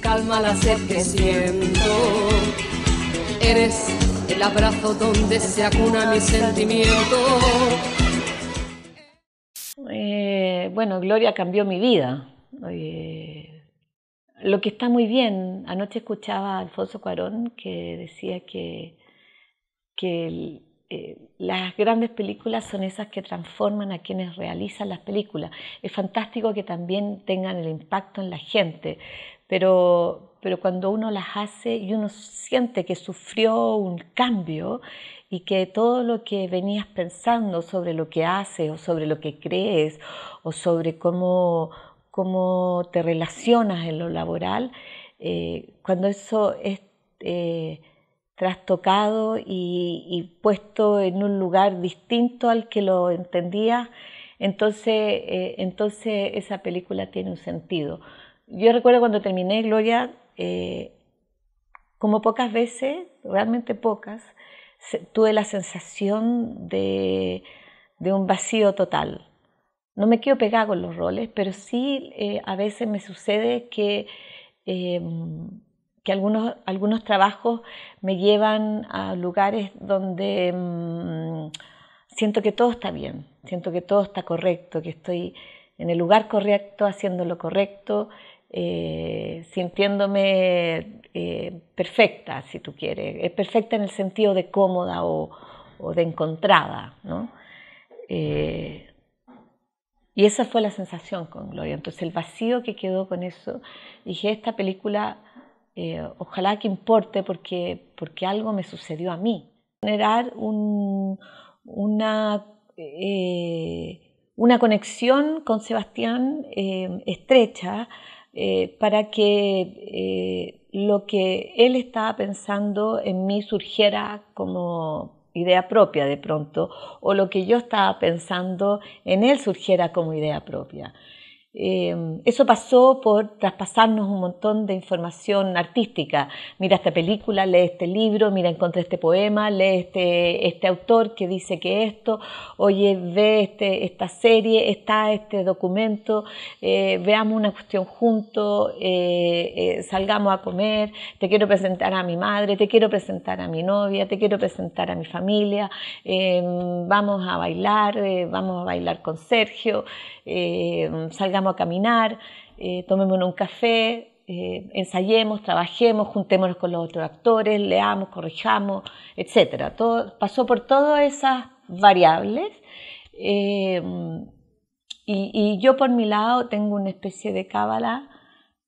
calma la sed que siento. Eres el abrazo donde se acuna mi sentimiento. Eh, bueno, Gloria cambió mi vida. Eh, lo que está muy bien, anoche escuchaba a Alfonso Cuarón que decía que, que eh, las grandes películas son esas que transforman a quienes realizan las películas. Es fantástico que también tengan el impacto en la gente, pero, pero cuando uno las hace y uno siente que sufrió un cambio y que todo lo que venías pensando sobre lo que haces o sobre lo que crees o sobre cómo, cómo te relacionas en lo laboral, eh, cuando eso es... Eh, trastocado y, puesto en un lugar distinto al que lo entendía, entonces, eh, entonces esa película tiene un sentido. Yo recuerdo cuando terminé Gloria, eh, como pocas veces, realmente pocas, tuve la sensación de, un vacío total. No me quiero pegar con los roles, pero sí eh, a veces me sucede que que algunos, algunos trabajos me llevan a lugares donde mm, siento que todo está bien, siento que todo está correcto, que estoy en el lugar correcto, haciendo lo correcto, eh, sintiéndome eh, perfecta, si tú quieres, Es eh, perfecta en el sentido de cómoda o, de encontrada, y esa fue la sensación con Gloria. Entonces el vacío que quedó con eso, dije, esta película eh, ojalá que importe porque, algo me sucedió a mí. Generar eh, una, conexión con Sebastián eh, estrecha para que lo que él estaba pensando en mí surgiera como idea propia de pronto, o lo que yo estaba pensando en él surgiera como idea propia. Em, eso pasó por traspasarnos un montón de información artística. Mira esta película, lee este libro, mira, encontré este poema, lee este, este autor que dice que esto, oye, ve este, esta serie, está este documento, eh, veamos una cuestión juntos, eh, eh, salgamos a comer, te quiero presentar a mi madre, te quiero presentar a mi novia, te quiero presentar a mi familia, em, vamos a bailar, vamos a bailar con Sergio, em, salgamos a caminar, eh, tomémonos un café, eh, ensayemos, trabajemos, juntémonos con los otros actores, leamos, corrijamos, etc. Todo, pasó por todas esas variables. Em, y, yo por mi lado tengo una especie de cábala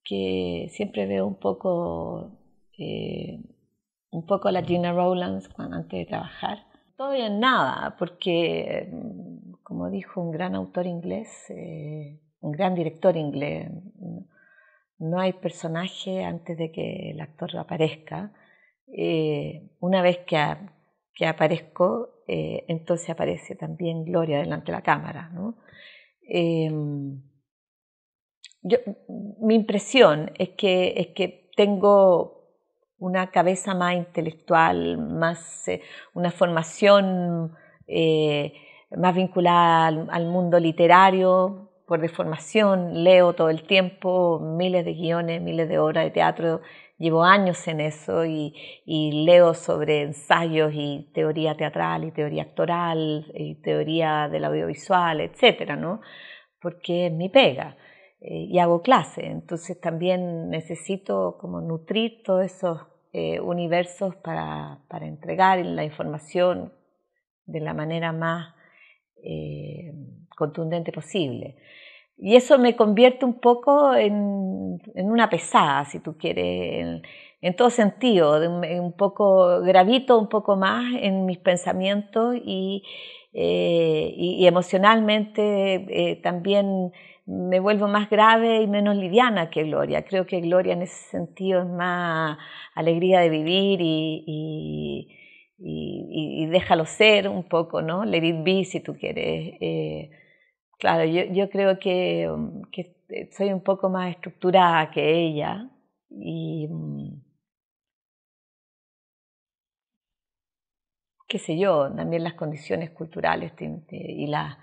que siempre veo un poco, eh, un poco a la Gina Rowlands antes de trabajar. Todo nada, porque mm, como dijo un gran autor inglés, eh, gran director inglés. No hay personaje antes de que el actor aparezca. Eh, una vez que, aparezco, eh, entonces aparece también Gloria delante de la cámara. Eh, mi impresión es que, es que tengo una cabeza más intelectual, más una formación más vinculada al mundo literario, por deformación, leo todo el tiempo miles de guiones, miles de obras de teatro, llevo años en eso y, leo sobre ensayos y teoría teatral y teoría actoral y teoría del audiovisual, etcétera, ¿no? Porque es mi pega eh, y hago clase, entonces también necesito como nutrir todos esos eh, universos para, entregar la información de la manera más eh, contundente posible. Y eso me convierte un poco en, una pesada, si tú quieres, en, todo sentido, un, poco, gravito un poco más en mis pensamientos y, eh, emocionalmente eh, también me vuelvo más grave y menos liviana que Gloria. Creo que Gloria en ese sentido es más alegría de vivir y, déjalo ser un poco, ¿no? Let it be, si tú quieres. Eh, Claro, yo, creo que, mm, eh, soy un poco más estructurada que ella y mm, qué sé yo, también las condiciones culturales y las,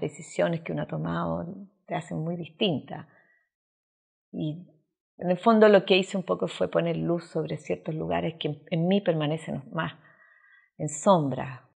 decisiones que uno ha tomado te hacen muy distinta. Y en el fondo lo que hice un poco fue poner luz sobre ciertos lugares que en, mí permanecen más en sombra.